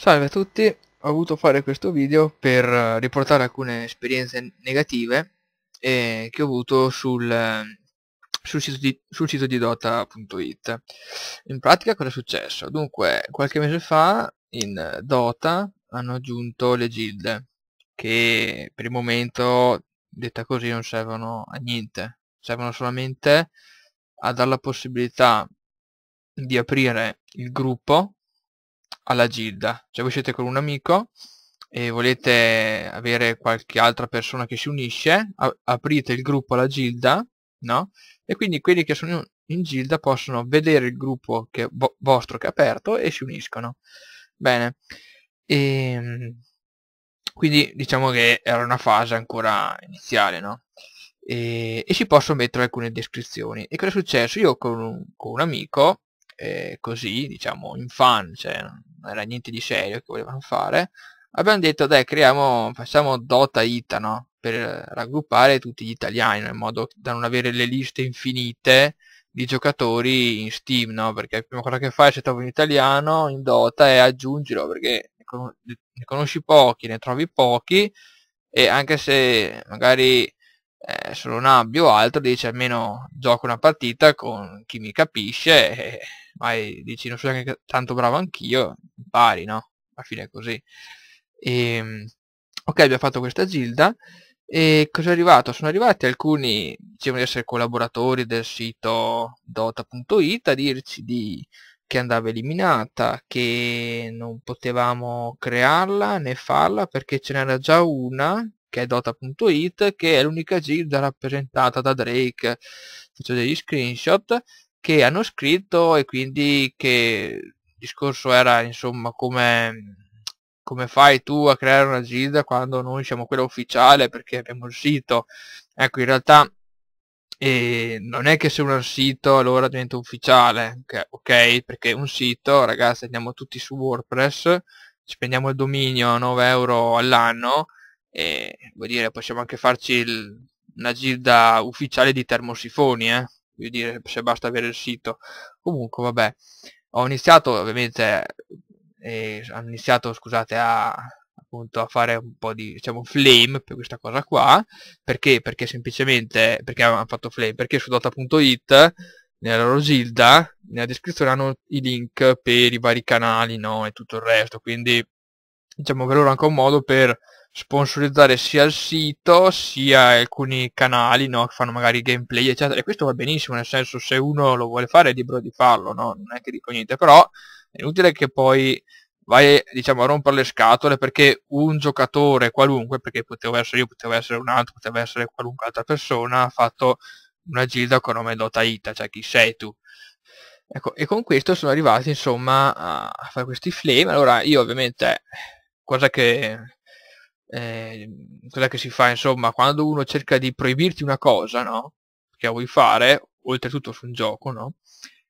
Salve a tutti, ho voluto fare questo video per eh, riportare alcune esperienze negative eh, che ho avuto sul, eh, sul, sito di, di Dota.it. In pratica cosa è successo? Dunque, qualche mese fa in Dota hanno aggiunto le gilde che per il momento, detta così, non servono a niente, servono solamente a dare la possibilità di aprire il gruppo alla gilda. Cioè voi siete con un amico e volete avere qualche altra persona che si unisce, aprite il gruppo alla gilda, no? E quindi quelli che sono in gilda possono vedere il gruppo che vo vostro che è aperto e si uniscono. Bene. E, ehm, quindi diciamo che era una fase ancora iniziale, no? E, e si possono mettere alcune descrizioni. E cosa è successo? Io con un, con un amico, eh, così, diciamo, in fan, cioè non era niente di serio che volevano fare, abbiamo detto dai creiamo, facciamo Dota Ita, no? Per raggruppare tutti gli italiani, in modo da non avere le liste infinite di giocatori in Steam, no? Perché la prima cosa che fai se trovi un italiano in Dota è aggiungilo, perché ne conosci pochi, ne trovi pochi, e anche se magari eh, sulla un'abbia o altro, dici almeno gioco una partita con chi mi capisce e eh, mai dici non sono neanche tanto bravo anch'io, impari, no? Alla fine è così. E, ehm, ok, abbiamo fatto questa gilda. E cos'è arrivato? Sono arrivati alcuni, dicevano di essere collaboratori del sito dota.it a dirci di, che andava eliminata, che non potevamo crearla né farla perché ce n'era già una che è Dota.it, che è l'unica gilda rappresentata da Drake. Faccio degli screenshot che hanno scritto e quindi che il discorso era insomma come, come fai tu a creare una gilda quando noi siamo quella ufficiale perché abbiamo il sito. Ecco, in realtà e non è che se uno ha un sito allora diventa ufficiale, ok? Perché un sito, ragazzi, andiamo tutti su WordPress, ci prendiamo il dominio a 9 euro all'anno e vuol dire, possiamo anche farci il, una gilda ufficiale di termosifoni, eh? Voglio dire, se basta avere il sito. Comunque, vabbè. Ho iniziato, ovviamente, eh, ho iniziato, scusate, a appunto a fare un po' di diciamo flame per questa cosa qua perché perché semplicemente perché hanno fatto flame perché su dota.it nella loro gilda nella descrizione hanno i link per i vari canali no e tutto il resto quindi diciamo per loro anche un modo per sponsorizzare sia il sito sia alcuni canali no, che fanno magari gameplay eccetera e questo va benissimo nel senso se uno lo vuole fare è libero di farlo no? non è che dico niente però è inutile che poi vai diciamo a rompere le scatole perché un giocatore qualunque perché potevo essere io potevo essere un altro poteva essere qualunque altra persona ha fatto una gilda con nome Dota Ita cioè chi sei tu ecco e con questo sono arrivati insomma a fare questi flame allora io ovviamente eh, cosa che eh, cosa che si fa insomma quando uno cerca di proibirti una cosa no? che vuoi fare oltretutto su un gioco no?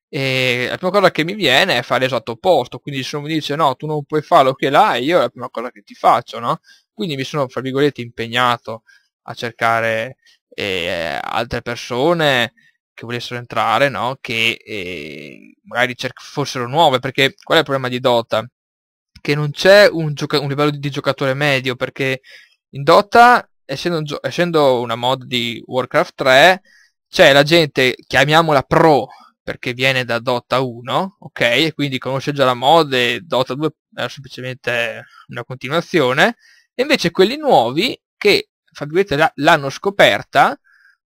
e la prima cosa che mi viene è fare l'esatto opposto quindi se uno mi dice no tu non puoi farlo che là io è la prima cosa che ti faccio no? quindi mi sono fra virgolette impegnato a cercare eh, altre persone che volessero entrare no? che eh, magari cer- fossero nuove perché qual è il problema di Dota che non c'è un, gioca- un livello di, di, giocatore medio, perché in Dota, essendo, un gio- essendo una mod di Warcraft 3, c'è la gente, chiamiamola pro, perché viene da Dota 1, ok? E quindi conosce già la mod e Dota 2 è semplicemente una continuazione. E invece quelli nuovi che, fra virgolette, l'hanno scoperta,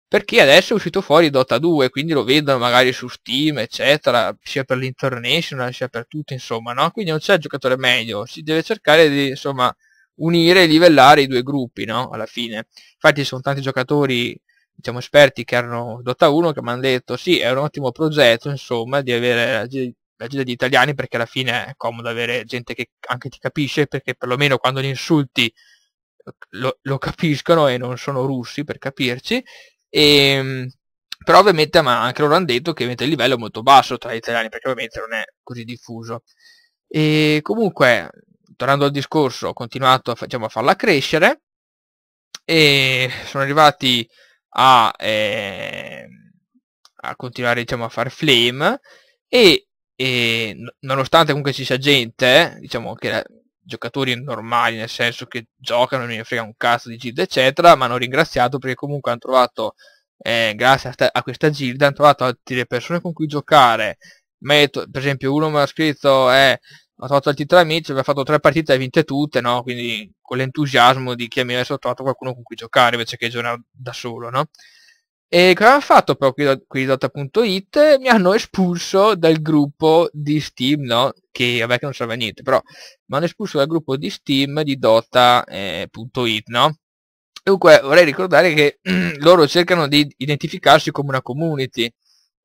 perché adesso è uscito fuori Dota 2, quindi lo vedono magari su Steam, eccetera, sia per l'International, sia per tutto, insomma, no? Quindi non c'è il giocatore meglio, si deve cercare di, insomma, unire e livellare i due gruppi, no? Alla fine. Infatti ci sono tanti giocatori, diciamo, esperti che erano Dota 1 che mi hanno detto, sì, è un ottimo progetto, insomma, di avere la gente degli italiani, perché alla fine è comodo avere gente che anche ti capisce, perché perlomeno quando li insulti lo, lo capiscono e non sono russi, per capirci, e, ehm, però ovviamente ma anche loro hanno detto che il livello è molto basso tra gli italiani perché ovviamente non è così diffuso. E comunque, tornando al discorso, ho continuato a, diciamo, a farla crescere e sono arrivati a, eh, a continuare diciamo, a far flame e, e, nonostante comunque ci sia gente diciamo che giocatori normali, nel senso che giocano, non mi frega un cazzo di gilda, eccetera, ma hanno ringraziato perché comunque hanno trovato, eh, grazie a, sta- a, questa gilda, hanno trovato altre persone con cui giocare. Metto, per esempio uno mi ha scritto, eh, ho trovato altri tre amici, aveva fatto tre partite e vinte tutte, no? Quindi con l'entusiasmo di chi mi avesse trovato qualcuno con cui giocare invece che giocare da solo, no? E cosa hanno fatto però Quiridota.it? Mi hanno espulso dal gruppo di Steam, no? Che vabbè che non serve a niente, però mi hanno espulso dal gruppo di Steam di Dota.it, eh, no? Dunque vorrei ricordare che loro cercano di identificarsi come una community.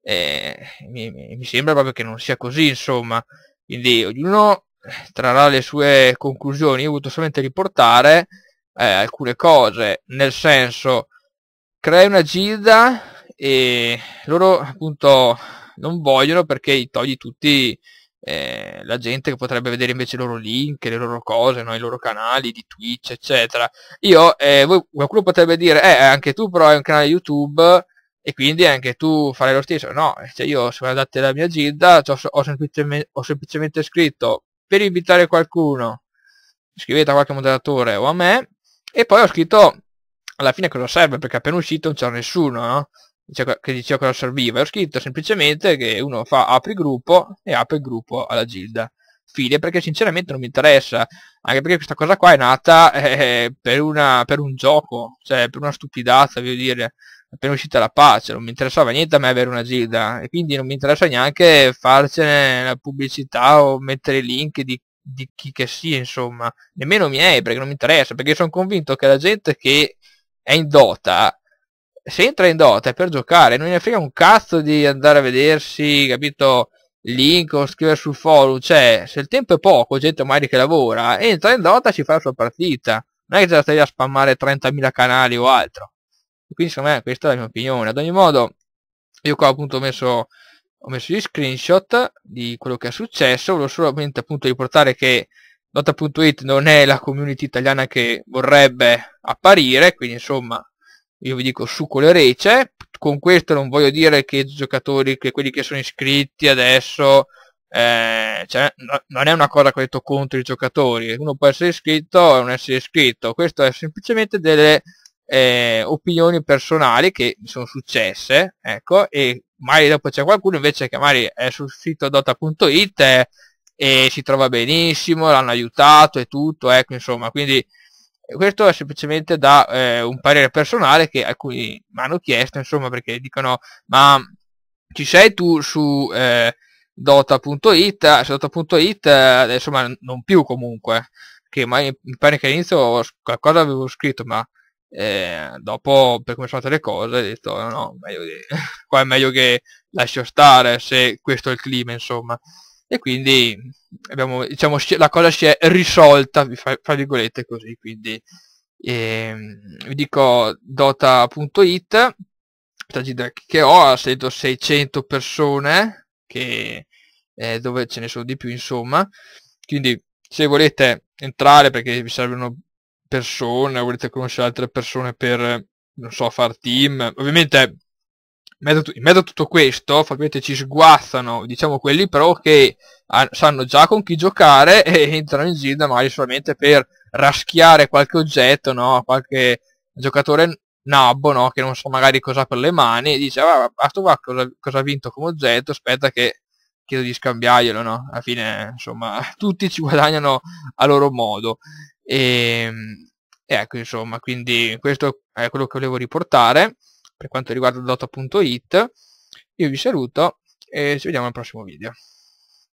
Eh, mi, mi sembra proprio che non sia così, insomma. Quindi ognuno trarrà le sue conclusioni. Io ho voluto solamente riportare eh, alcune cose, nel senso Crea una gilda e loro appunto non vogliono perché togli tutti eh, la gente che potrebbe vedere invece i loro link, le loro cose, no? i loro canali di Twitch, eccetera. Io, eh, voi, qualcuno potrebbe dire, eh, anche tu però hai un canale YouTube e quindi anche tu farai lo stesso. No, cioè io sono andate alla mia gilda, cioè, ho, semplicemente, ho semplicemente scritto per invitare qualcuno, scrivete a qualche moderatore o a me, e poi ho scritto alla fine cosa serve? Perché appena uscito non c'era nessuno, no? che diceva cosa serviva. Ho scritto semplicemente che uno fa apri gruppo e apre il gruppo alla gilda. Fine, perché sinceramente non mi interessa, anche perché questa cosa qua è nata eh, per, una, per un gioco, cioè per una stupidata, voglio dire, appena uscita la pace, non mi interessava niente a me avere una gilda, e quindi non mi interessa neanche farcene la pubblicità o mettere i link di, di chi che sia, insomma, nemmeno miei, perché non mi interessa, perché sono convinto che la gente che è in Dota, se entra in Dota è per giocare, non ne frega un cazzo di andare a vedersi, capito, link o scrivere sul forum, cioè se il tempo è poco, gente magari che lavora, entra in Dota e si fa la sua partita, non è che te la stai a spammare 30.000 canali o altro. quindi secondo me questa è la mia opinione, ad ogni modo io qua appunto ho messo, ho messo gli screenshot di quello che è successo, volevo solamente appunto riportare che Dota.it non è la community italiana che vorrebbe apparire, quindi insomma io vi dico su con le rece, con questo non voglio dire che i giocatori, che quelli che sono iscritti adesso, eh, cioè, no, non è una cosa che ho detto contro i giocatori, uno può essere iscritto e non essere iscritto, questo è semplicemente delle eh, opinioni personali che mi sono successe, ecco, e magari dopo c'è qualcuno invece che magari è sul sito dota.it e si trova benissimo, l'hanno aiutato e tutto, ecco insomma, quindi questo è semplicemente da eh, un parere personale che alcuni mi hanno chiesto, insomma, perché dicono ma ci sei tu su eh, dota.it, su dota.it eh, insomma non più comunque, che mai, mi pare che all'inizio qualcosa avevo scritto ma eh, dopo per come sono andate le cose ho detto no, no meglio che, qua è meglio che lascio stare se questo è il clima insomma e quindi abbiamo, diciamo, la cosa si è risolta, fra virgolette, così, quindi ehm, vi dico dota.it, che ho, ha sentito 600 persone, che, eh, dove ce ne sono di più, insomma, quindi se volete entrare perché vi servono persone, volete conoscere altre persone per, non so, far team, ovviamente mezzo, in mezzo a tutto questo, probabilmente ci sguazzano, diciamo, quelli pro che ah, sanno già con chi giocare e entrano in gilda magari solamente per raschiare qualche oggetto, no? Qualche giocatore nabbo, no? Che non so magari cosa ha per le mani e dice, ah, questo qua cosa, cosa ha vinto come oggetto, aspetta che chiedo di scambiarglielo, no? Alla fine, insomma, tutti ci guadagnano a loro modo. Ehm, e ecco, insomma, quindi questo è quello che volevo riportare per quanto riguarda Dota.it. Io vi saluto e ci vediamo al prossimo video.